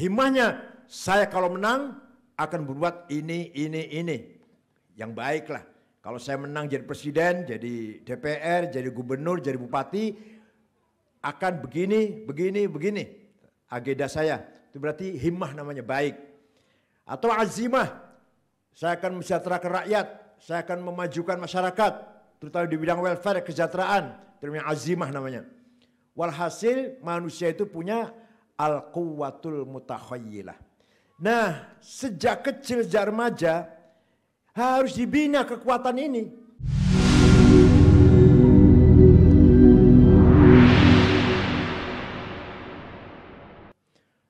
Himahnya, saya kalau menang akan berbuat ini, ini, ini. Yang baiklah. Kalau saya menang jadi presiden, jadi DPR, jadi gubernur, jadi bupati, akan begini, begini, begini. Agenda saya. Itu berarti himmah namanya baik. Atau azimah. Saya akan mesejahterakan rakyat. Saya akan memajukan masyarakat. Terutama di bidang welfare, kesejahteraan. Terutama azimah namanya. Walhasil manusia itu punya Al-Quwatul Mutakhayyilah. Nah, sejak kecil sejak remaja harus dibina kekuatan ini.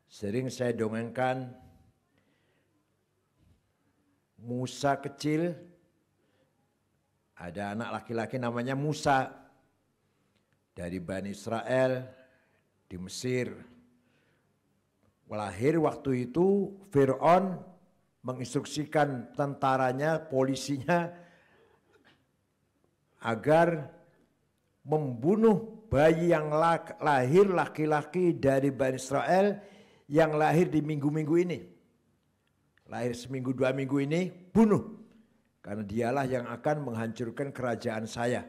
Sering saya dongengkan Musa kecil ada anak laki-laki namanya Musa dari Bani Israel di Mesir Walahir waktu itu Fir'aun menginstruksikan tentaranya, polisinya agar membunuh bayi yang lahir laki-laki dari Bani Israel yang lahir di minggu-minggu ini. Lahir seminggu dua minggu ini, bunuh. Karena dialah yang akan menghancurkan kerajaan saya.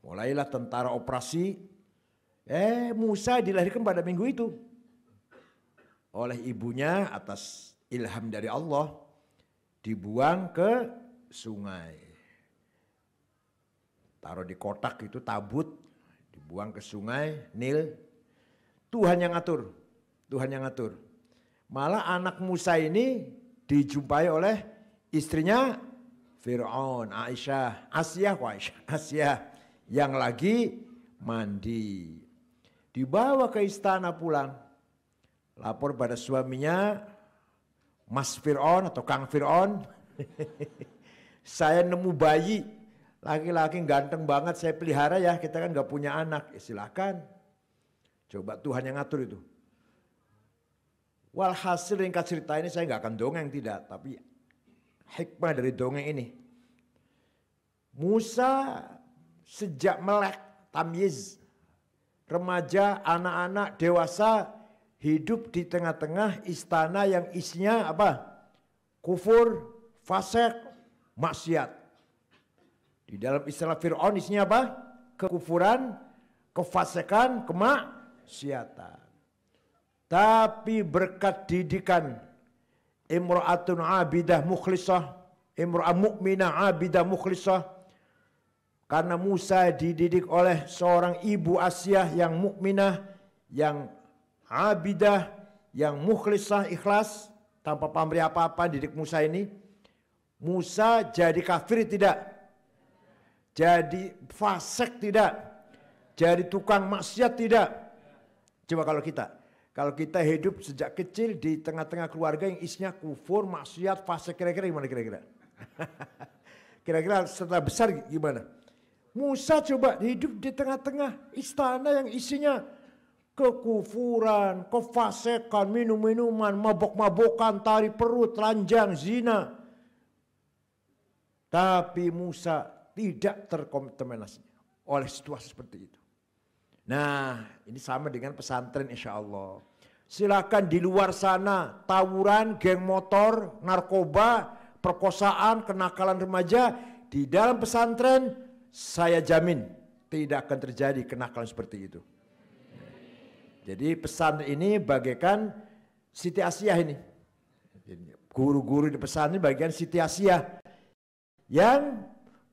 Mulailah tentara operasi. Eh Musa dilahirkan pada minggu itu oleh ibunya atas ilham dari Allah dibuang ke sungai. Taruh di kotak itu tabut, dibuang ke sungai Nil. Tuhan yang atur Tuhan yang atur Malah anak Musa ini dijumpai oleh istrinya Fir'aun, Aisyah, Asiyah, Aisyah, Asiyah yang lagi mandi. Dibawa ke istana pulang lapor pada suaminya, Mas Fir'on atau Kang Fir'on saya nemu bayi, laki-laki ganteng banget, saya pelihara ya, kita kan gak punya anak, ya silakan. Coba Tuhan yang ngatur itu. Walhasil ringkas cerita ini saya gak akan dongeng tidak, tapi hikmah dari dongeng ini. Musa sejak melek, tamyiz, remaja, anak-anak, dewasa, hidup di tengah-tengah istana yang isinya apa? Kufur, fasek, maksiat. Di dalam istilah Fir'aun isinya apa? Kekufuran, kefasikan kemaksiatan. Tapi berkat didikan Imra'atun abidah mukhlisah, Imra'ah mu'minah abidah mukhlisah, karena Musa dididik oleh seorang ibu Asia yang mukminah yang abidah yang mukhlisah ikhlas tanpa pamrih apa-apa didik Musa ini Musa jadi kafir tidak jadi fasik tidak jadi tukang maksiat tidak coba kalau kita kalau kita hidup sejak kecil di tengah-tengah keluarga yang isinya kufur, maksiat, fasik kira-kira gimana kira-kira? kira-kira setelah besar gimana? Musa coba hidup di tengah-tengah istana yang isinya kekufuran, kefasekan, minum-minuman, mabok-mabokan, tari perut, ranjang, zina. Tapi Musa tidak terkontaminasi oleh situasi seperti itu. Nah, ini sama dengan pesantren insya Allah. Silakan di luar sana tawuran, geng motor, narkoba, perkosaan, kenakalan remaja di dalam pesantren saya jamin tidak akan terjadi kenakalan seperti itu. Jadi pesan ini bagaikan Siti Asia ini. Guru-guru di pesan ini bagian Siti Asia yang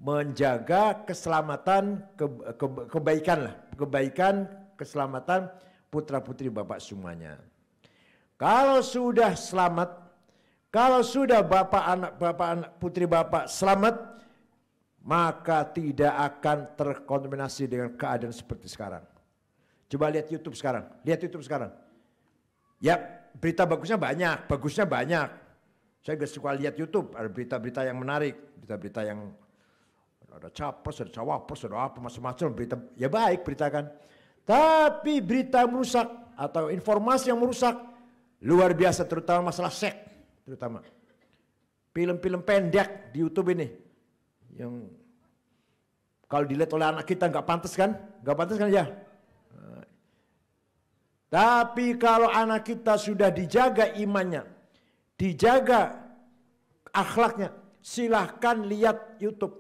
menjaga keselamatan ke, ke, kebaikan lah, kebaikan keselamatan putra-putri Bapak semuanya. Kalau sudah selamat, kalau sudah bapak anak bapak anak putri bapak selamat, maka tidak akan terkontaminasi dengan keadaan seperti sekarang. Coba lihat YouTube sekarang, lihat YouTube sekarang. Ya, berita bagusnya banyak, bagusnya banyak. Saya gak suka lihat YouTube, ada berita-berita yang menarik, berita-berita yang ada capres, ada cawapres, ada apa macam-macam berita. Ya baik beritakan. Tapi berita merusak atau informasi yang merusak luar biasa terutama masalah seks terutama. Film-film pendek di YouTube ini yang kalau dilihat oleh anak kita nggak pantas kan? Nggak pantas kan ya? Tapi kalau anak kita sudah dijaga imannya, dijaga akhlaknya, silahkan lihat YouTube,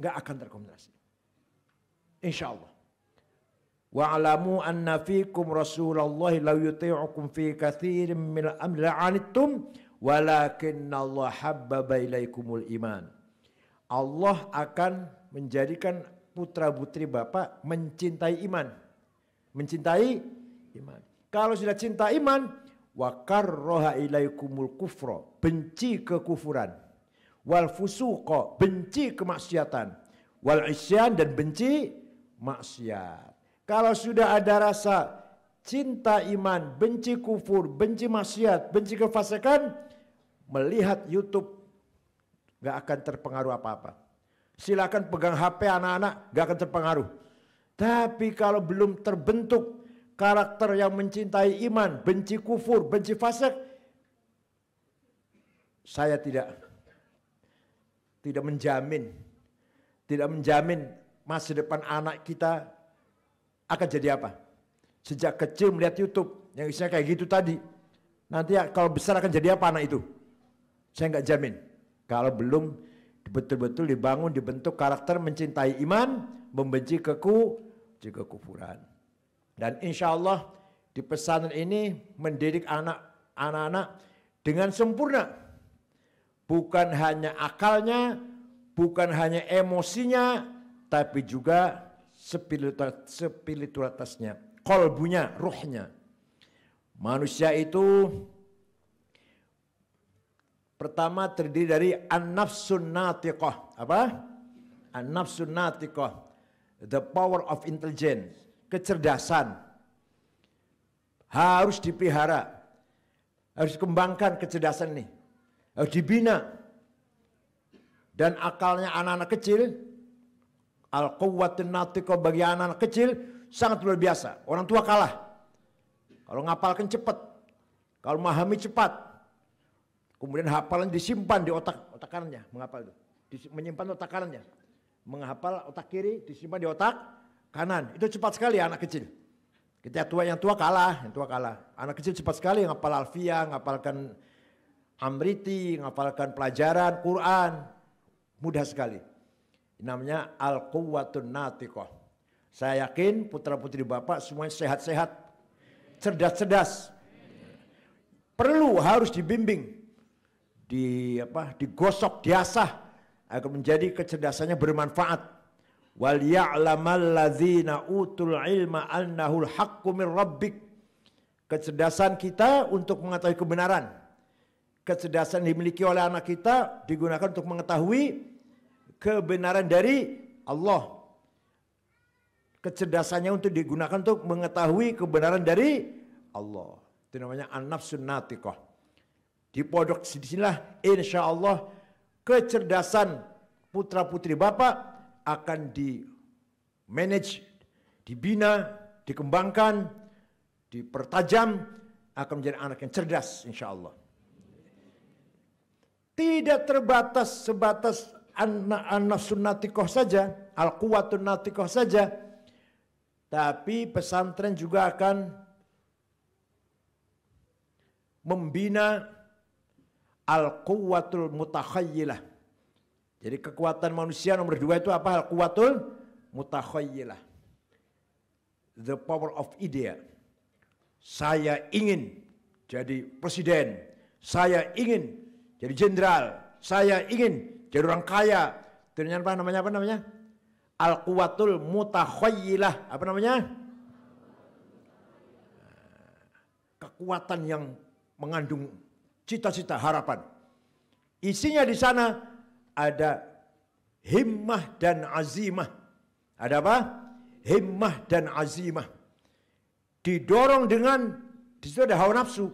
nggak akan terkomunikasi. Insya Allah. Wa'alamu anna fikum Rasulullah la yuti'ukum fi kathirin min amri anitum, walakinna Allah habbaba ilaikumul iman. Allah akan menjadikan putra putri Bapak mencintai iman. Mencintai iman. Kalau sudah cinta iman, wakar karroha ilaikumul kufro, benci kekufuran. Wal fusuqo, benci kemaksiatan. Wal isyan dan benci maksiat. Kalau sudah ada rasa cinta iman, benci kufur, benci maksiat, benci kefasikan, melihat YouTube nggak akan terpengaruh apa-apa. Silakan pegang HP anak-anak, nggak akan terpengaruh. Tapi kalau belum terbentuk karakter yang mencintai iman, benci kufur, benci fasik. Saya tidak tidak menjamin tidak menjamin masa depan anak kita akan jadi apa. Sejak kecil melihat YouTube yang isinya kayak gitu tadi. Nanti ya, kalau besar akan jadi apa anak itu? Saya nggak jamin. Kalau belum betul-betul dibangun, dibentuk karakter mencintai iman, membenci keku, juga kufuran. Dan insya Allah di pesantren ini mendidik anak, anak dengan sempurna. Bukan hanya akalnya, bukan hanya emosinya, tapi juga spiritualitasnya, kolbunya, ruhnya. Manusia itu Pertama terdiri dari an-nafsun natiqah. Apa? An-nafsun natiqah. The power of intelligence kecerdasan harus dipelihara. Harus dikembangkan kecerdasan ini. Harus dibina. Dan akalnya anak-anak kecil, al-quwwatun bagi anak-anak kecil sangat luar biasa. Orang tua kalah. Kalau ngapalkan cepat, kalau memahami cepat, kemudian hafalan disimpan di otak otak kanannya, menghafal itu. Menyimpan otak kanannya. Menghafal otak kiri disimpan di otak kanan. Itu cepat sekali anak kecil. Kita tua yang tua kalah, yang tua kalah. Anak kecil cepat sekali ngapal alfiah, ngapalkan amriti, ngapalkan pelajaran Quran. Mudah sekali. Namanya al-quwwatun natiqoh Saya yakin putra-putri Bapak semuanya sehat-sehat, cerdas-cerdas. Perlu harus dibimbing, di apa, digosok, diasah agar menjadi kecerdasannya bermanfaat wal ya'lamal ladzina utul ilma al haqqu min rabbik. Kecerdasan kita untuk mengetahui kebenaran. Kecerdasan dimiliki oleh anak kita digunakan untuk mengetahui kebenaran dari Allah. Kecerdasannya untuk digunakan untuk mengetahui kebenaran dari Allah. Itu namanya an-nafsun natiqah. Di pondok sinilah insya Allah kecerdasan putra putri bapak akan di manage, dibina, dikembangkan, dipertajam akan menjadi anak yang cerdas insya Allah. Tidak terbatas sebatas anak-anak sunatikoh saja, al-kuwatun natikoh saja, tapi pesantren juga akan membina al-kuwatul mutakhayyilah jadi kekuatan manusia nomor dua itu apa? Kuatul mutakhoyilah. The power of idea. Saya ingin jadi presiden. Saya ingin jadi jenderal. Saya ingin jadi orang kaya. Ternyata apa namanya? Apa namanya? Al kuatul mutakhoyilah. Apa namanya? Kekuatan yang mengandung cita-cita harapan. Isinya di sana ada himmah dan azimah. Ada apa? Himmah dan azimah. Didorong dengan di situ ada hawa nafsu.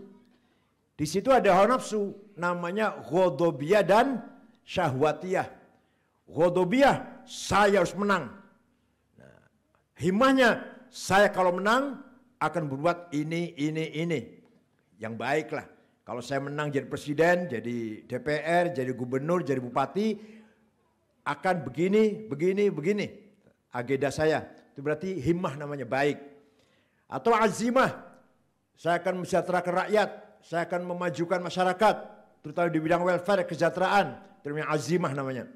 Di situ ada hawa nafsu namanya ghadabiyah dan syahwatiyah. Ghadabiyah saya harus menang. Nah, himmahnya saya kalau menang akan berbuat ini ini ini. Yang baiklah. Kalau saya menang jadi presiden, jadi DPR, jadi gubernur, jadi bupati, akan begini, begini, begini. Agenda saya, itu berarti himmah namanya, baik. Atau azimah, saya akan mesejahterakan rakyat, saya akan memajukan masyarakat, terutama di bidang welfare, kesejahteraan, terutama azimah namanya.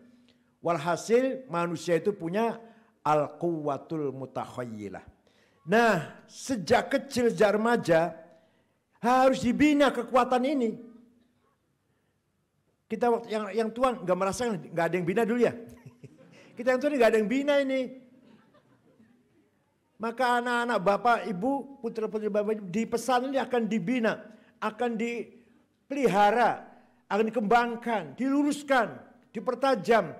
Walhasil manusia itu punya al quwatul mutakhayyilah. Nah, sejak kecil, sejak remaja, harus dibina kekuatan ini. Kita waktu yang yang tua nggak merasa nggak ada yang bina dulu ya. Kita yang tua nggak ada yang bina ini. Maka anak-anak bapak, ibu, putra-putri bapak di pesan ini akan dibina, akan dipelihara, akan dikembangkan, diluruskan, dipertajam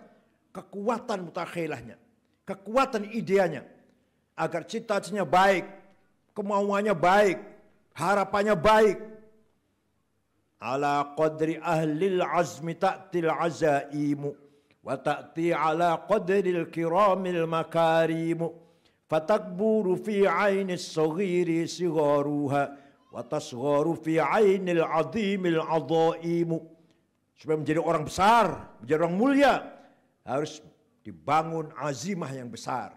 kekuatan mutakhilahnya, kekuatan idenya, agar cita-citanya baik, kemauannya baik, harapannya baik. Ala qadri ahlil azmi ta'til azaimu wa ta'ti ala qadril kiramil makarimu fatakburu fi aini saghiri sigaruha wa tasgharu fi aini al-azimil azaimu supaya menjadi orang besar, menjadi orang mulia harus dibangun azimah yang besar.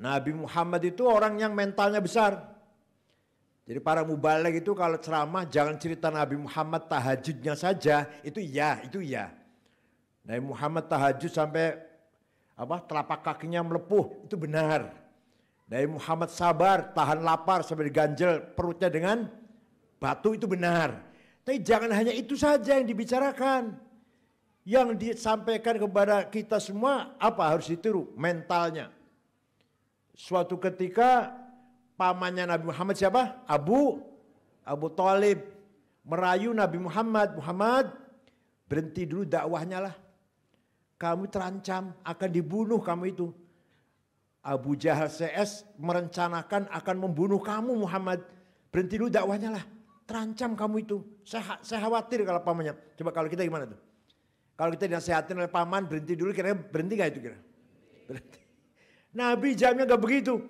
Nabi Muhammad itu orang yang mentalnya besar, jadi para mubalek itu kalau ceramah jangan cerita Nabi Muhammad tahajudnya saja, itu iya, itu iya. Nabi Muhammad tahajud sampai apa telapak kakinya melepuh, itu benar. Nabi Muhammad sabar, tahan lapar sampai diganjel perutnya dengan batu itu benar. Tapi jangan hanya itu saja yang dibicarakan. Yang disampaikan kepada kita semua apa harus ditiru mentalnya. Suatu ketika pamannya Nabi Muhammad siapa? Abu Abu Talib merayu Nabi Muhammad, Muhammad berhenti dulu dakwahnya lah. Kamu terancam akan dibunuh kamu itu. Abu Jahal CS merencanakan akan membunuh kamu Muhammad. Berhenti dulu dakwahnya lah. Terancam kamu itu. Saya, saya khawatir kalau pamannya. Coba kalau kita gimana tuh? Kalau kita dinasehatin oleh paman berhenti dulu kira-kira berhenti gak itu kira? Berhenti. Nabi jamnya gak begitu.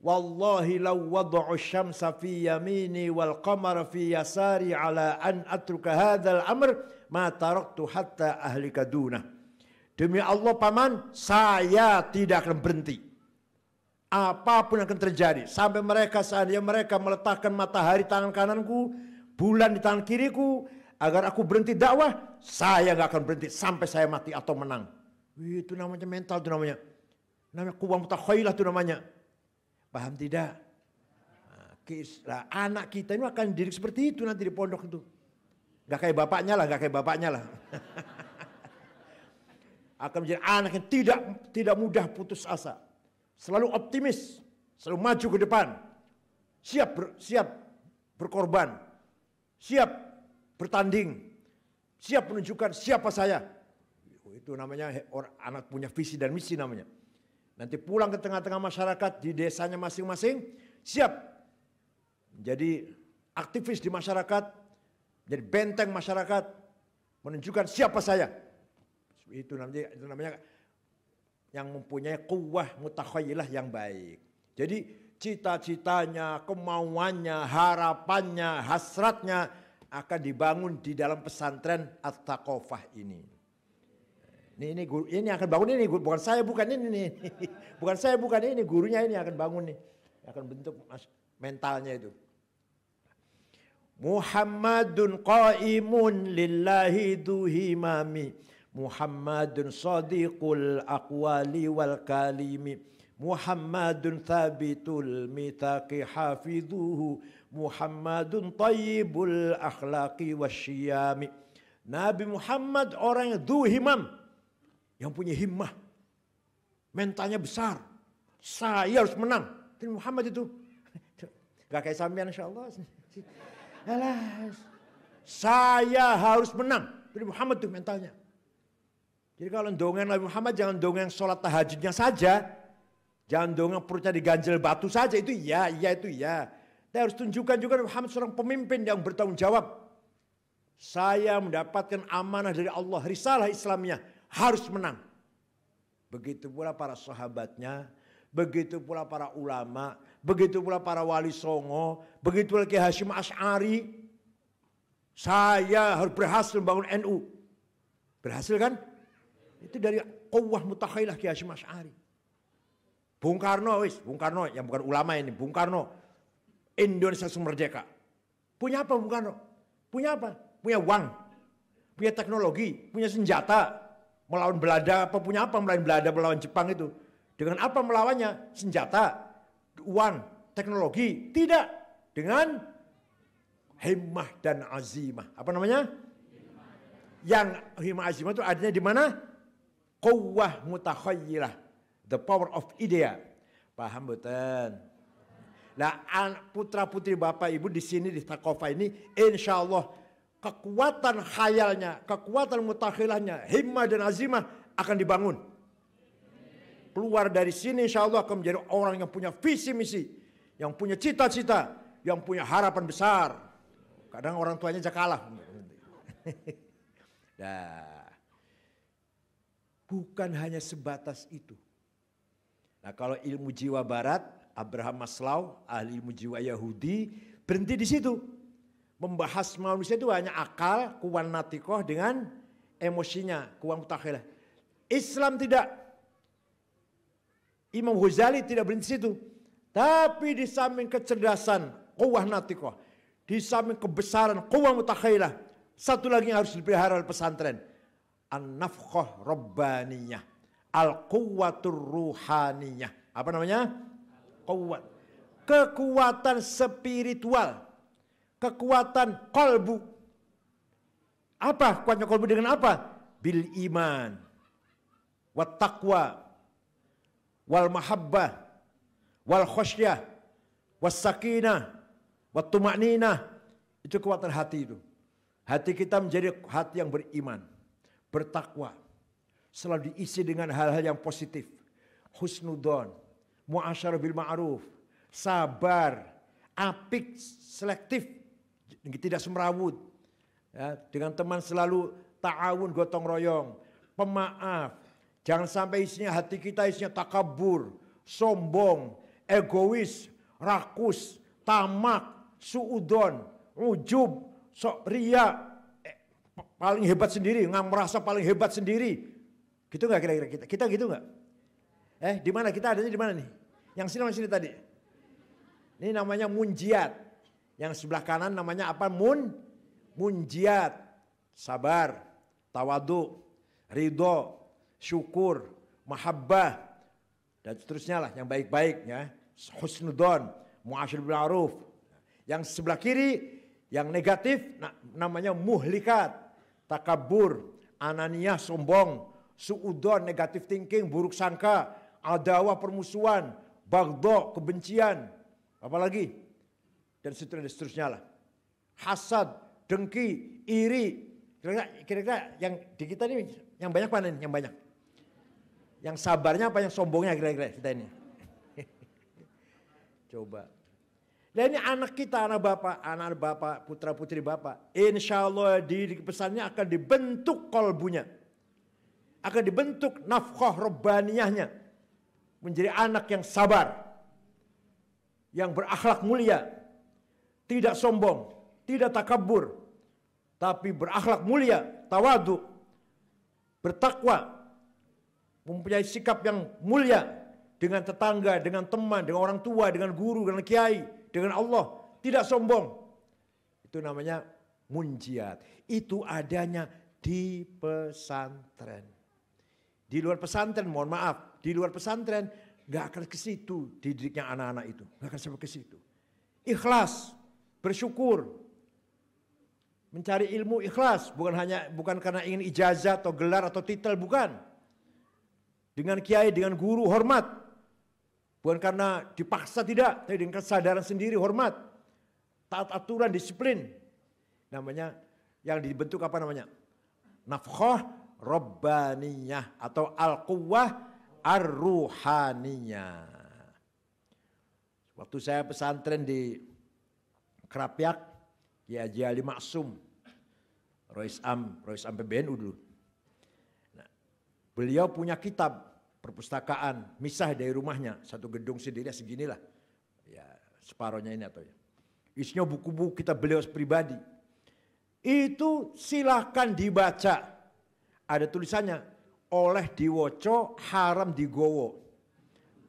Wallahi law wad'u syamsa fi yamini wal qamara fi yasari ala an atruka hadzal amr ma taraktu hatta ahlika dunah. Demi Allah paman, saya tidak akan berhenti. Apapun akan terjadi. Sampai mereka seandainya mereka meletakkan matahari tangan kananku, bulan di tangan kiriku, agar aku berhenti dakwah, saya nggak akan berhenti sampai saya mati atau menang. Wih, itu namanya mental, itu namanya. Namanya kuwa mutakhailah itu namanya. Paham tidak? Nah, anak kita ini akan jadi seperti itu nanti di pondok itu. Gak kayak bapaknya lah, gak kayak bapaknya lah. akan menjadi anak yang tidak tidak mudah putus asa. Selalu optimis, selalu maju ke depan. Siap ber, siap berkorban. Siap bertanding. Siap menunjukkan siapa saya. Itu namanya anak punya visi dan misi namanya nanti pulang ke tengah-tengah masyarakat di desanya masing-masing, siap jadi aktivis di masyarakat, jadi benteng masyarakat, menunjukkan siapa saya. Itu namanya, itu namanya yang mempunyai kuah mutakhayilah yang baik. Jadi cita-citanya, kemauannya, harapannya, hasratnya akan dibangun di dalam pesantren At-Taqofah ini. Ini ini guru ini akan bangun ini bukan saya bukan ini nih. Bukan saya bukan ini gurunya ini akan bangun nih. Akan bentuk mas mentalnya itu. Muhammadun qaimun lillahi duhimami. Muhammadun sadiqul aqwali wal kalimi. Muhammadun thabitul mitaqi hafidhuhu. Muhammadun tayyibul akhlaqi wasyiyami. Nabi Muhammad orang yang duhimam yang punya himmah, mentalnya besar. Saya harus menang. Tapi Muhammad itu gak kayak sampean insya Allah. Alas. saya harus menang. Jadi Muhammad tuh mentalnya. Jadi kalau dongeng Nabi Muhammad jangan dongeng sholat tahajudnya saja. Jangan dongeng perutnya diganjel batu saja. Itu ya, ya itu ya. Kita harus tunjukkan juga Nabi Muhammad seorang pemimpin yang bertanggung jawab. Saya mendapatkan amanah dari Allah, risalah Islamnya harus menang. Begitu pula para sahabatnya, begitu pula para ulama, begitu pula para wali songo, begitu pula Ki Hashim Ash'ari. Saya harus berhasil membangun NU. Berhasil kan? Itu dari kawah mutakhailah Ki Hashim Ash'ari. Bung Karno, wis, Bung Karno yang bukan ulama ini, Bung Karno. Indonesia semerdeka. Punya apa Bung Karno? Punya apa? Punya uang, punya teknologi, punya senjata, melawan Belanda apa punya apa melawan Belanda melawan Jepang itu dengan apa melawannya senjata uang teknologi tidak dengan himmah dan azimah apa namanya yang himmah azimah itu adanya di mana kuwah mutakhayyilah the power of idea paham betul Nah, putra putri bapak ibu di sini di Takofa ini, insya Allah kekuatan khayalnya, kekuatan mutakhilahnya, himmah dan azimah akan dibangun. Keluar dari sini insya Allah akan menjadi orang yang punya visi misi, yang punya cita-cita, yang punya harapan besar. Kadang orang tuanya aja kalah. nah, bukan hanya sebatas itu. Nah kalau ilmu jiwa barat, Abraham Maslow, ahli ilmu jiwa Yahudi, berhenti di situ membahas manusia itu hanya akal, kuwan natikoh dengan emosinya, kuwan mutakhilah. Islam tidak. Imam huzali tidak berhenti situ. Tapi di samping kecerdasan, kuwah natikoh. Di samping kebesaran, kuwah mutakhilah. Satu lagi yang harus dipelihara oleh pesantren. An-nafkah rabbaniyah. al kuwatur ruhaniyah. Apa namanya? Kuat. Kekuatan spiritual kekuatan kolbu. Apa kuatnya kolbu dengan apa? Bil iman. Wat taqwa. Wal mahabbah. Wal khosyah. Was sakinah. Wat tumakninah. Itu kekuatan hati itu. Hati kita menjadi hati yang beriman. Bertakwa. Selalu diisi dengan hal-hal yang positif. Husnudon. Mu'asyar bil ma'ruf. Sabar. Apik selektif tidak semrawut. Ya, dengan teman selalu ta'awun gotong royong, pemaaf. Jangan sampai isinya hati kita isinya takabur, sombong, egois, rakus, tamak, suudon, ujub, sok ria, eh, paling hebat sendiri, nggak merasa paling hebat sendiri. Gitu nggak kira-kira kita? Kita gitu nggak? Eh, di mana kita ada di mana nih? Yang sini sama sini tadi. Ini namanya munjiat. Yang sebelah kanan namanya apa? Mun, munjiat, sabar, tawadu, ridho, syukur, mahabbah, dan seterusnya lah yang baik-baiknya. Husnudon, mu'asyir bin aruf. Yang sebelah kiri, yang negatif namanya muhlikat, takabur, ananiah, sombong, suudon, negatif thinking, buruk sangka, adawah permusuhan, bagdo, kebencian, apalagi dan seterusnya, dan seterusnya lah. Hasad, dengki, iri, kira-kira yang di kita ini yang banyak mana nih? Yang banyak? Yang sabarnya apa yang sombongnya kira-kira kita ini? Coba. Dan ini anak kita, anak bapak, anak bapak, putra putri bapak. Insya Allah di, pesannya akan dibentuk kolbunya. Akan dibentuk nafkah rebaniyahnya Menjadi anak yang sabar. Yang berakhlak mulia tidak sombong, tidak takabur, tapi berakhlak mulia, tawadu, bertakwa, mempunyai sikap yang mulia dengan tetangga, dengan teman, dengan orang tua, dengan guru, dengan kiai, dengan Allah, tidak sombong. Itu namanya munjiat. Itu adanya di pesantren. Di luar pesantren, mohon maaf, di luar pesantren nggak akan ke situ didiknya anak-anak itu, nggak akan sampai ke situ. Ikhlas, bersyukur, mencari ilmu ikhlas, bukan hanya bukan karena ingin ijazah atau gelar atau titel, bukan. Dengan kiai, dengan guru hormat. Bukan karena dipaksa tidak, tapi dengan kesadaran sendiri hormat. Taat aturan, disiplin. Namanya yang dibentuk apa namanya? Nafkah robbaniyah atau al-quwah ar Waktu saya pesantren di Kerapiak, Ki Haji Maksum, Rois Am, Rois Am PBNU dulu. Nah, beliau punya kitab perpustakaan misah dari rumahnya satu gedung sendiri ya seginilah ya separohnya ini atau ya isinya buku-buku kita beliau pribadi itu silahkan dibaca ada tulisannya oleh diwoco haram digowo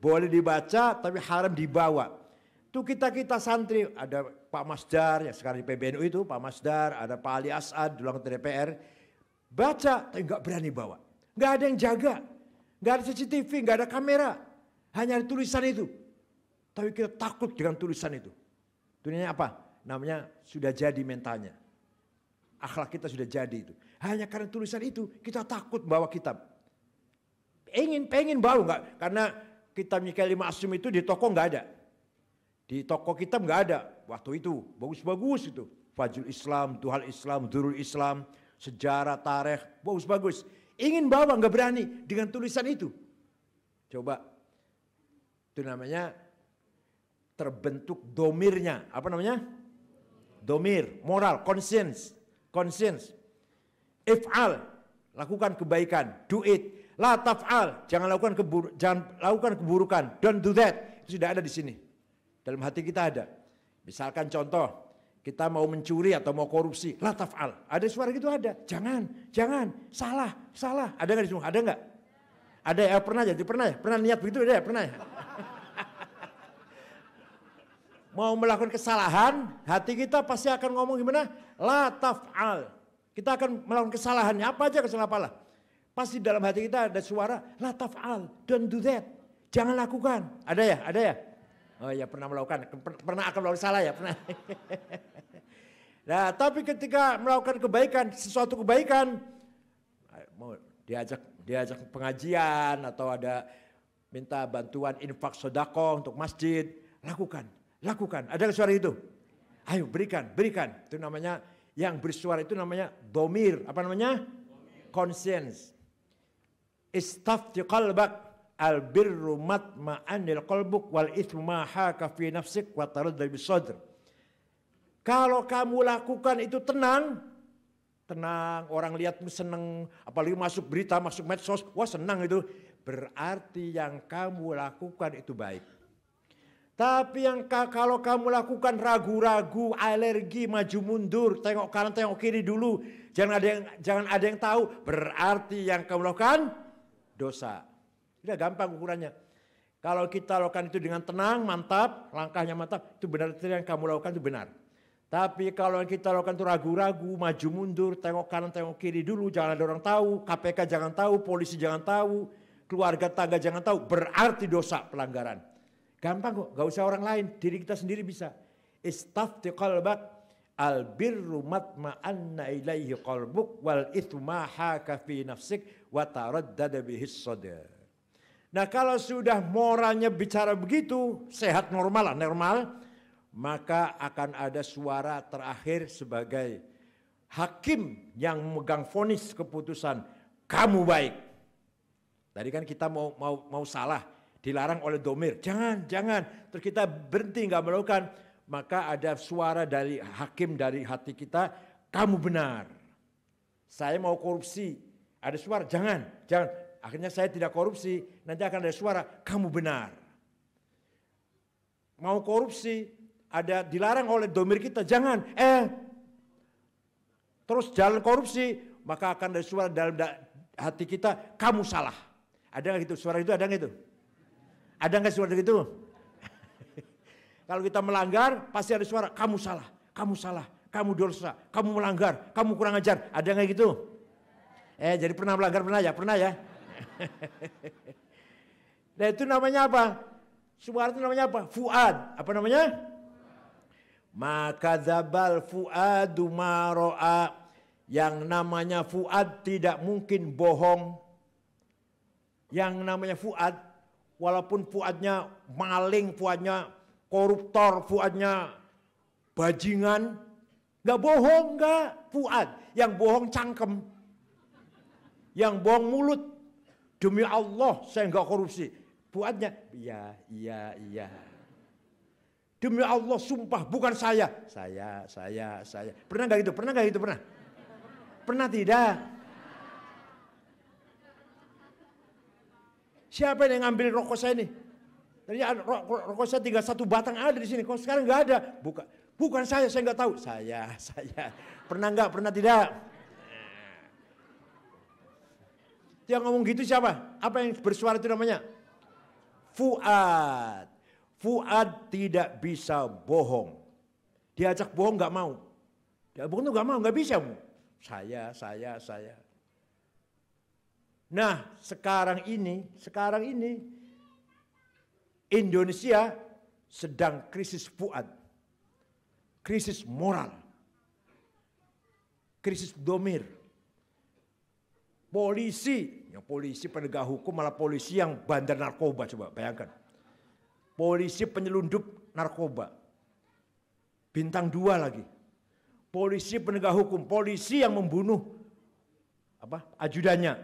boleh dibaca tapi haram dibawa Itu kita kita santri ada Pak Masdar yang sekarang di PBNU itu, Pak Masdar, ada Pak Ali Asad, dulu anggota DPR. Baca, tapi nggak berani bawa. Nggak ada yang jaga, nggak ada CCTV, nggak ada kamera. Hanya ada tulisan itu. Tapi kita takut dengan tulisan itu. Tulisannya apa? Namanya sudah jadi mentalnya. Akhlak kita sudah jadi itu. Hanya karena tulisan itu kita takut bawa kitab. Pengen, pengen bawa nggak? Karena kitabnya Lima Asum itu di toko nggak ada di toko kita nggak ada waktu itu. Bagus-bagus itu. Fajrul Islam, Tuhal Islam, Durul Islam, sejarah, tarikh, bagus-bagus. Ingin bawa nggak berani dengan tulisan itu. Coba. Itu namanya terbentuk domirnya. Apa namanya? Domir, moral, conscience. Conscience. al lakukan kebaikan. Do it. La taf'al, jangan lakukan keburu, jangan lakukan keburukan. Don't do that. sudah ada di sini. Dalam hati kita ada. Misalkan contoh, kita mau mencuri atau mau korupsi, la taf'al. Ada suara gitu ada. Jangan, jangan, salah, salah. Ada nggak di sini? Ada nggak? Ada ya, pernah jadi pernah ya? Pernah niat begitu ada ya? Pernah ya? mau melakukan kesalahan, hati kita pasti akan ngomong gimana? La taf'al. Kita akan melakukan kesalahannya. Apa aja kesalahan lah. Pasti dalam hati kita ada suara, la taf'al, don't do that. Jangan lakukan. Ada ya? Ada ya? Oh ya pernah melakukan, pernah akan melakukan salah ya pernah. nah tapi ketika melakukan kebaikan, sesuatu kebaikan, mau diajak diajak pengajian atau ada minta bantuan infak sodako untuk masjid, lakukan, lakukan. Ada suara itu? Ayo berikan, berikan. Itu namanya yang bersuara itu namanya domir. Apa namanya? Conscience. Istafti kalbak al birru matma anil qalbuk wal ithmu ma haka nafsik wa taraddad Kalau kamu lakukan itu tenang, tenang, orang lihat seneng, apalagi masuk berita, masuk medsos, wah senang itu. Berarti yang kamu lakukan itu baik. Tapi yang kalau kamu lakukan ragu-ragu, alergi, maju mundur, tengok kanan, tengok kiri dulu, jangan ada yang jangan ada yang tahu, berarti yang kamu lakukan dosa. Udah gampang ukurannya. Kalau kita lakukan itu dengan tenang, mantap, langkahnya mantap, itu benar itu yang kamu lakukan itu benar. Tapi kalau yang kita lakukan itu ragu-ragu, maju mundur, tengok kanan, tengok kiri dulu, jangan ada orang tahu, KPK jangan tahu, polisi jangan tahu, keluarga tangga jangan tahu, berarti dosa pelanggaran. Gampang kok, gak usah orang lain, diri kita sendiri bisa. Istafti qalbak al birru matma'anna ilaihi qalbuk wal ithma kafi nafsik wa taraddada bihis sadar. Nah kalau sudah moralnya bicara begitu, sehat normal lah, normal, maka akan ada suara terakhir sebagai hakim yang memegang fonis keputusan kamu baik. Tadi kan kita mau mau mau salah, dilarang oleh domir, jangan jangan. Terus kita berhenti nggak melakukan, maka ada suara dari hakim dari hati kita, kamu benar. Saya mau korupsi, ada suara jangan jangan Akhirnya saya tidak korupsi, nanti akan ada suara, kamu benar. Mau korupsi, ada dilarang oleh domir kita, jangan, eh. Terus jalan korupsi, maka akan ada suara dalam da hati kita, kamu salah. Ada gak gitu? Suara itu ada gak itu? Ada gak suara itu? Kalau kita melanggar, pasti ada suara, kamu salah, kamu salah, kamu dosa, kamu melanggar, kamu kurang ajar. Ada gak gitu? Eh, jadi pernah melanggar, pernah ya? Pernah ya? nah itu namanya apa? Suara itu namanya apa? Fuad. Apa namanya? Maka zabal Fuad maro'a. Yang namanya fuad tidak mungkin bohong. Yang namanya fuad, walaupun fuadnya maling, fuadnya koruptor, fuadnya bajingan, Gak bohong gak Fuad. Yang bohong cangkem. Yang bohong mulut. Demi Allah saya nggak korupsi. Buatnya, iya, iya, iya. Demi Allah sumpah bukan saya. Saya, saya, saya. Pernah nggak gitu? Pernah nggak gitu? Pernah? Pernah tidak? Siapa yang ngambil rokok saya ini? Tadi rokok, saya tinggal satu batang ada di sini. Kok sekarang nggak ada, bukan bukan saya, saya nggak tahu. Saya, saya. Pernah nggak? Pernah tidak? Yang ngomong gitu siapa? Apa yang bersuara itu namanya? Fuad. Fuad tidak bisa bohong. Diajak bohong nggak mau. Diajak bohong tuh nggak mau, nggak bisa. Saya, saya, saya. Nah, sekarang ini, sekarang ini Indonesia sedang krisis fuad. Krisis moral. Krisis domir. Polisi yang polisi penegak hukum malah polisi yang bandar narkoba coba bayangkan. Polisi penyelundup narkoba. Bintang dua lagi. Polisi penegak hukum, polisi yang membunuh apa ajudannya.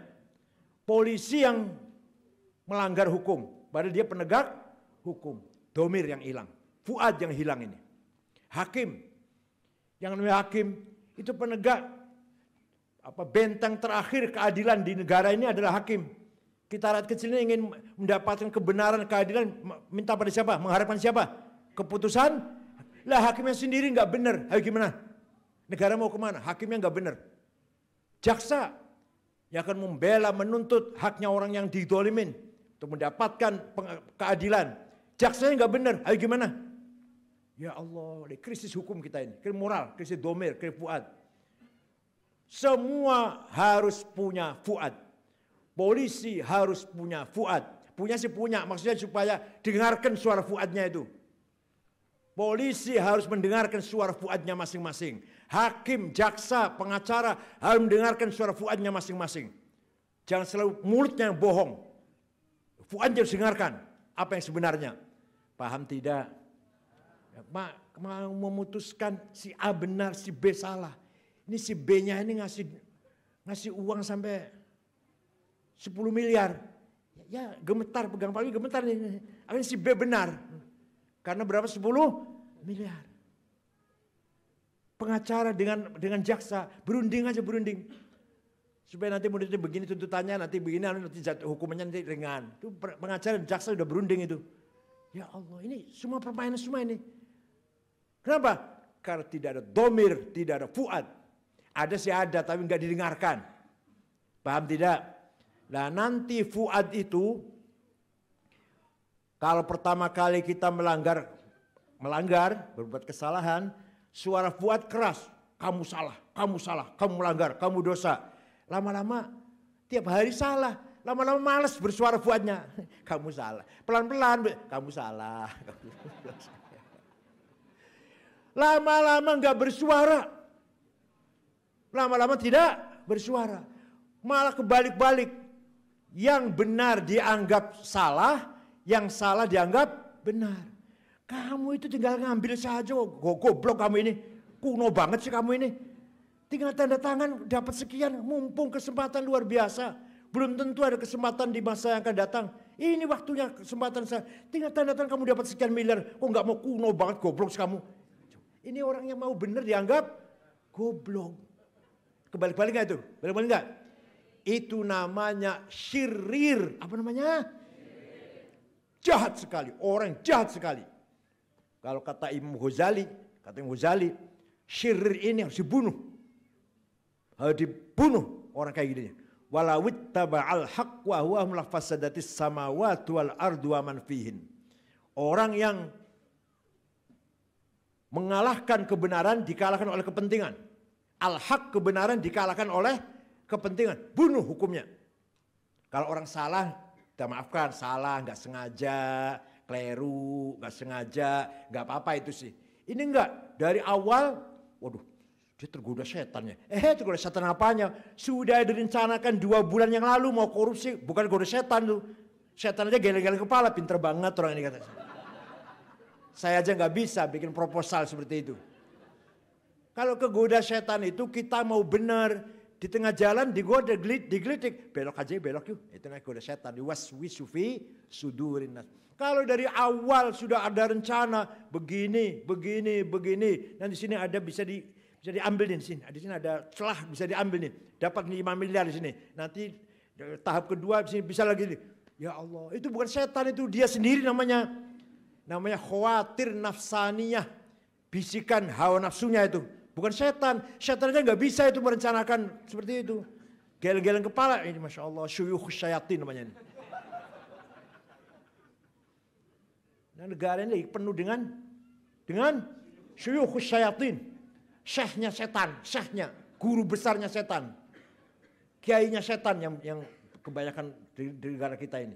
Polisi yang melanggar hukum, padahal dia penegak hukum. Domir yang hilang, Fuad yang hilang ini. Hakim, yang namanya hakim itu penegak apa benteng terakhir keadilan di negara ini adalah hakim. Kita rakyat kecil ini ingin mendapatkan kebenaran, keadilan, minta pada siapa? Mengharapkan siapa? Keputusan? Lah hakimnya sendiri nggak benar. Ayo gimana? Negara mau kemana? Hakimnya nggak benar. Jaksa yang akan membela, menuntut haknya orang yang didolimin untuk mendapatkan keadilan. jaksa yang nggak benar. Ayo gimana? Ya Allah, krisis hukum kita ini, krisis moral, krisis domir, krisis puat. Semua harus punya fuad. Polisi harus punya fuad. Punya sih punya, maksudnya supaya dengarkan suara fuadnya itu. Polisi harus mendengarkan suara fuadnya masing-masing. Hakim, jaksa, pengacara harus mendengarkan suara fuadnya masing-masing. Jangan selalu mulutnya yang bohong. fuad harus dengarkan apa yang sebenarnya. Paham tidak? mak, mau memutuskan si A benar, si B salah ini si B-nya ini ngasih ngasih uang sampai 10 miliar. Ya gemetar, pegang palu gemetar nih. Akhirnya si B benar. Karena berapa 10 miliar. Pengacara dengan dengan jaksa berunding aja berunding. Supaya nanti muridnya begini tuntutannya, nanti begini, nanti jatuh, hukumannya nanti ringan. Itu pengacara dan jaksa sudah berunding itu. Ya Allah, ini semua permainan semua ini. Kenapa? Karena tidak ada domir, tidak ada fuad. Ada sih ada tapi nggak didengarkan. Paham tidak? Nah nanti fuad itu kalau pertama kali kita melanggar melanggar berbuat kesalahan, suara fuad keras, kamu salah, kamu salah, kamu melanggar, kamu dosa. Lama-lama tiap hari salah, lama-lama males bersuara fuadnya, kamu salah. Pelan-pelan, kamu salah. Lama-lama nggak bersuara, Lama-lama tidak bersuara. Malah kebalik-balik. Yang benar dianggap salah, yang salah dianggap benar. Kamu itu tinggal ngambil saja, oh, Go goblok kamu ini. Kuno banget sih kamu ini. Tinggal tanda tangan dapat sekian, mumpung kesempatan luar biasa. Belum tentu ada kesempatan di masa yang akan datang. Ini waktunya kesempatan saya. Tinggal tanda tangan kamu dapat sekian miliar. Kok nggak mau kuno banget goblok kamu. Ini orang yang mau benar dianggap goblok. Kebalik-balik gak itu? Balik-balik gak? Itu namanya syirir. Apa namanya? Jahat sekali. Orang jahat sekali. Kalau kata Imam Ghazali, kata Imam Ghazali, syirir ini harus dibunuh. Harus dibunuh orang kayak gini. Walawit taba'al haq wa huwa mulafasadatis samawat wal ardu wa man fihin. Orang yang mengalahkan kebenaran dikalahkan oleh kepentingan al hak kebenaran dikalahkan oleh kepentingan. Bunuh hukumnya. Kalau orang salah, kita maafkan. Salah, nggak sengaja, keliru, nggak sengaja, nggak apa-apa itu sih. Ini enggak, dari awal, waduh dia tergoda setannya. Eh tergoda setan apanya? Sudah direncanakan dua bulan yang lalu mau korupsi, bukan goda setan tuh. Setan aja gali-gali kepala, pinter banget orang ini kata Saya aja nggak bisa bikin proposal seperti itu. Kalau kegoda setan itu kita mau benar di tengah jalan digoda digelitik belok aja belok yuk itu namanya goda setan di sufi sudurin nas. Kalau dari awal sudah ada rencana begini, begini, begini, dan di sini ada bisa di bisa diambil di sini. Di sini ada celah bisa diambil nih. Dapat 5 miliar di sini. Nanti e, tahap kedua di sini bisa lagi. Nih. Ya Allah, itu bukan setan itu dia sendiri namanya. Namanya khawatir nafsaniyah. Bisikan hawa nafsunya itu. Bukan setan. Setan aja nggak bisa itu merencanakan seperti itu. Geleng-geleng kepala ini masya Allah syuyuh syayatin namanya ini. Nah, negara ini penuh dengan dengan syuyuh syayatin. Syekhnya setan, syekhnya, guru besarnya setan. Kiainya setan yang yang kebanyakan di, di negara kita ini.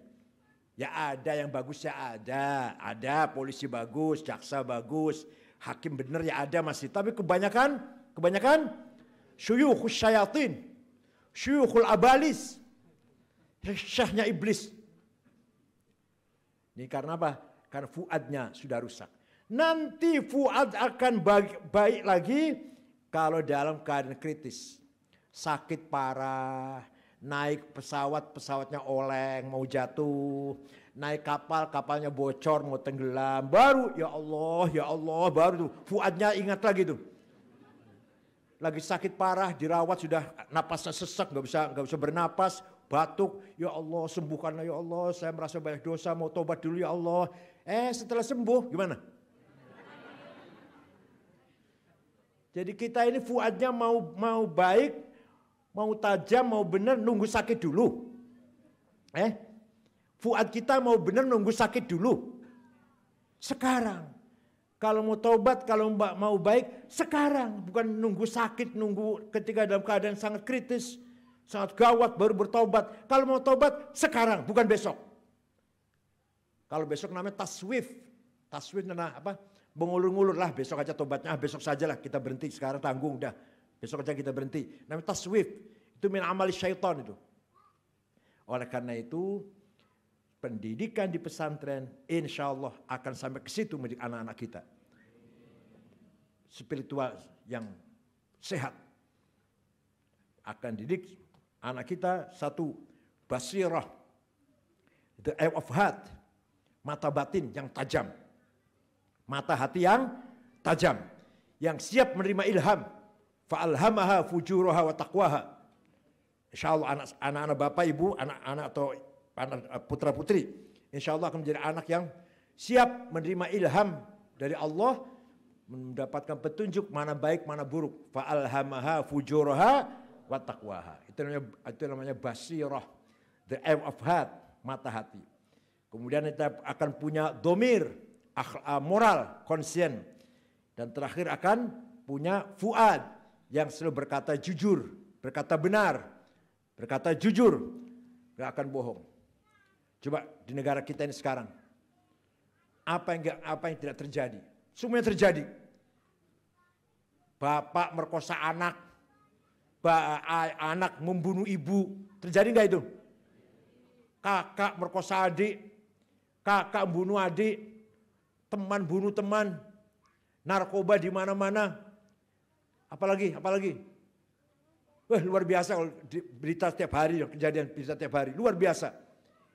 Ya ada yang bagus ya ada, ada polisi bagus, jaksa bagus, hakim benar ya ada masih. Tapi kebanyakan, kebanyakan syuyukhus syayatin, syuyukhul abalis, syahnya iblis. Ini karena apa? Karena fuadnya sudah rusak. Nanti fuad akan baik, baik lagi kalau dalam keadaan kritis. Sakit parah, naik pesawat, pesawatnya oleng, mau jatuh, naik kapal, kapalnya bocor, mau tenggelam. Baru, ya Allah, ya Allah, baru tuh. Fuadnya ingat lagi tuh. Lagi sakit parah, dirawat sudah napasnya sesak, nggak bisa nggak bisa bernapas, batuk. Ya Allah, sembuhkanlah ya Allah, saya merasa banyak dosa, mau tobat dulu ya Allah. Eh, setelah sembuh, gimana? Jadi kita ini fuadnya mau mau baik, mau tajam, mau benar, nunggu sakit dulu. Eh, Fuad kita mau benar nunggu sakit dulu. Sekarang. Kalau mau taubat, kalau mau baik, sekarang. Bukan nunggu sakit, nunggu ketika dalam keadaan sangat kritis, sangat gawat, baru bertobat. Kalau mau tobat, sekarang, bukan besok. Kalau besok namanya taswif. Taswif nah apa? Mengulur-ngulur lah, besok aja tobatnya, ah, besok sajalah kita berhenti, sekarang tanggung udah. Besok aja kita berhenti. Namanya taswif. Itu min amali syaitan itu. Oleh karena itu, pendidikan di pesantren insya Allah akan sampai ke situ menjadi anak-anak kita. Spiritual yang sehat. Akan didik anak kita satu basirah, the eye of heart, mata batin yang tajam. Mata hati yang tajam. Yang siap menerima ilham. Fa'alhamaha fujuroha wa taqwaha. Insya Allah anak-anak bapak ibu, anak-anak atau Eh, putra putri. Insya Allah akan menjadi anak yang siap menerima ilham dari Allah mendapatkan petunjuk mana baik mana buruk fa'alhamaha fujuraha wa itu namanya itu namanya basirah the eye of heart mata hati kemudian kita akan punya domir moral konsien dan terakhir akan punya fuad yang selalu berkata jujur berkata benar berkata jujur tidak akan bohong Coba di negara kita ini sekarang. Apa yang, apa yang tidak terjadi? Semuanya terjadi. Bapak merkosa anak. Ba anak membunuh ibu. Terjadi nggak itu? Kakak merkosa adik. Kakak bunuh adik. Teman bunuh teman. Narkoba di mana-mana. Apalagi, apalagi. Wah, luar biasa kalau berita setiap hari, kejadian berita setiap hari. Luar biasa.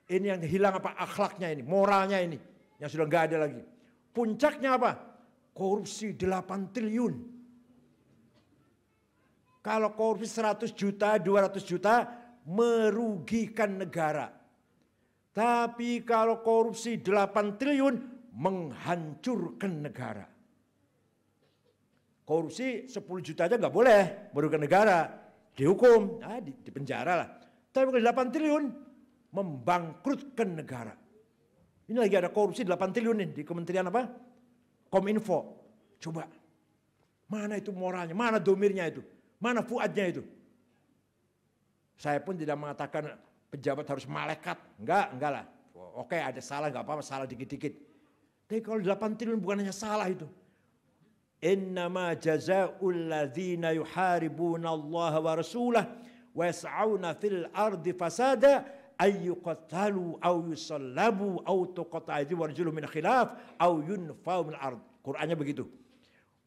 Ini yang hilang apa akhlaknya ini, moralnya ini yang sudah nggak ada lagi. Puncaknya apa? Korupsi 8 triliun. Kalau korupsi 100 juta, 200 juta merugikan negara. Tapi kalau korupsi 8 triliun menghancurkan negara. Korupsi 10 juta aja nggak boleh merugikan negara, dihukum, nah, di, di penjara lah. Tapi kalau 8 triliun membangkrutkan negara. Ini lagi ada korupsi 8 triliun nih di Kementerian apa? Kominfo. Coba. Mana itu moralnya? Mana domirnya itu? Mana fuadnya itu? Saya pun tidak mengatakan pejabat harus malaikat. Enggak, enggak lah. Oke ada salah, enggak apa-apa, salah dikit-dikit. Tapi kalau 8 triliun bukan hanya salah itu. Innama jazaa'ul ladzina yuharibuna Allah wa rasulah wa yas'auna fil ardi fasada ayyuqatalu au yusallabu au tuqata'idhi warjuluh min khilaf au yunfau min ard. Qur'annya begitu.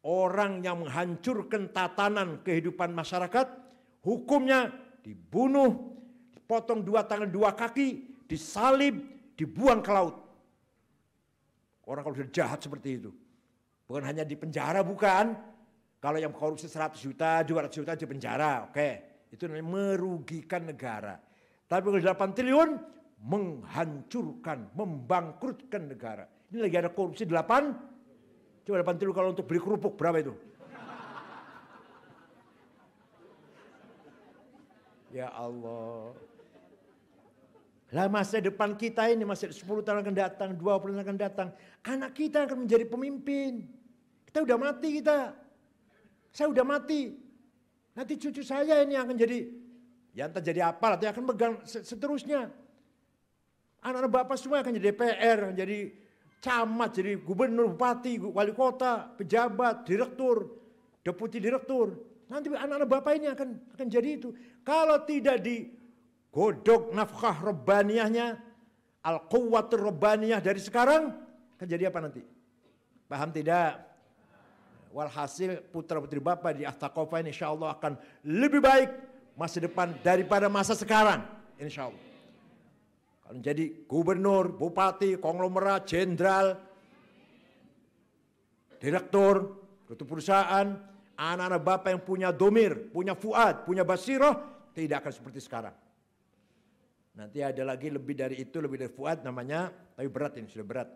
Orang yang menghancurkan tatanan kehidupan masyarakat, hukumnya dibunuh, dipotong dua tangan dua kaki, disalib, dibuang ke laut. Orang kalau sudah jahat seperti itu. Bukan hanya di penjara, bukan. Kalau yang korupsi 100 juta, 200 juta di penjara, oke. Okay. Itu namanya merugikan negara. Tapi kalau 8 triliun menghancurkan, membangkrutkan negara. Ini lagi ada korupsi 8. Coba 8 triliun kalau untuk beli kerupuk berapa itu? Ya Allah. Lah masa depan kita ini masih 10 tahun akan datang, 20 tahun akan datang. Anak kita akan menjadi pemimpin. Kita udah mati kita. Saya udah mati. Nanti cucu saya ini akan jadi yang terjadi apa atau akan megang seterusnya. Anak-anak bapak semua akan jadi DPR, jadi camat, jadi gubernur, bupati, wali kota, pejabat, direktur, deputi direktur. Nanti anak-anak bapak ini akan akan jadi itu. Kalau tidak digodok nafkah rebaniahnya, al quwwatur rebaniah dari sekarang, akan jadi apa nanti? Paham tidak? Walhasil putra putri bapak di Astakofa ini insya Allah akan lebih baik masa depan daripada masa sekarang. Insya Allah. Kalau jadi gubernur, bupati, konglomerat, jenderal, direktur, ketua perusahaan, anak-anak bapak yang punya domir, punya fuad, punya basiroh, tidak akan seperti sekarang. Nanti ada lagi lebih dari itu, lebih dari fuad namanya, tapi berat ini sudah berat.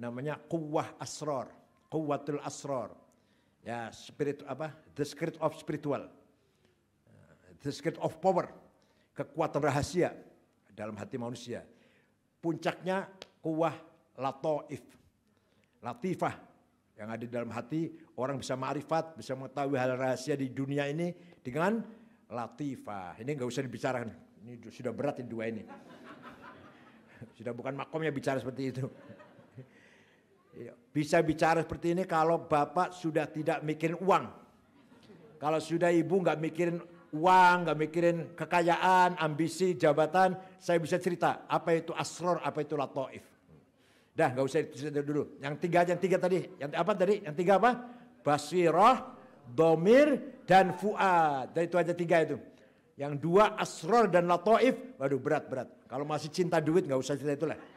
Namanya kuwah asror, kuwatul asror. Ya, spirit apa? The spirit of spiritual. The secret of power, kekuatan rahasia dalam hati manusia. Puncaknya kuah latoif, latifah yang ada di dalam hati. Orang bisa marifat, bisa mengetahui hal rahasia di dunia ini dengan latifah. Ini nggak usah dibicarakan, ini sudah berat ini dua ini. Sudah bukan makomnya bicara seperti itu. Iya, bisa bicara seperti ini kalau bapak sudah tidak mikirin uang. Kalau sudah ibu nggak mikirin uang, nggak mikirin kekayaan, ambisi, jabatan. Saya bisa cerita apa itu asror, apa itu latoif. Dah nggak usah cerita dulu. Yang tiga yang tiga tadi, yang apa tadi? Yang tiga apa? Basiroh, domir, dan fuad. Dari itu aja tiga itu. Yang dua asror dan latoif, waduh berat berat. Kalau masih cinta duit nggak usah cerita itulah.